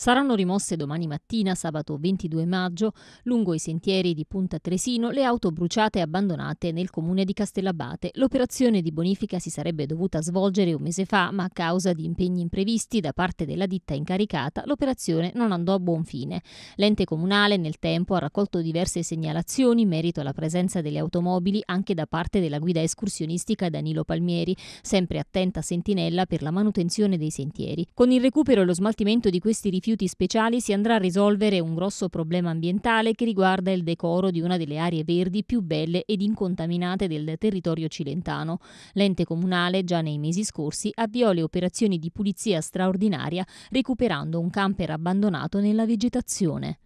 Saranno rimosse domani mattina, sabato 22 maggio, lungo i sentieri di Punta Tresino, le auto bruciate e abbandonate nel comune di Castellabate. L'operazione di bonifica si sarebbe dovuta svolgere un mese fa, ma a causa di impegni imprevisti da parte della ditta incaricata, l'operazione non andò a buon fine. L'ente comunale nel tempo ha raccolto diverse segnalazioni in merito alla presenza delle automobili anche da parte della guida escursionistica Danilo Palmieri, sempre attenta sentinella per la manutenzione dei sentieri. Con il recupero e lo smaltimento di questi rifiuti rifiuti speciali si andrà a risolvere un grosso problema ambientale che riguarda il decoro di una delle aree verdi più belle ed incontaminate del territorio cilentano. L'ente comunale già nei mesi scorsi avviò le operazioni di pulizia straordinaria recuperando un camper abbandonato nella vegetazione.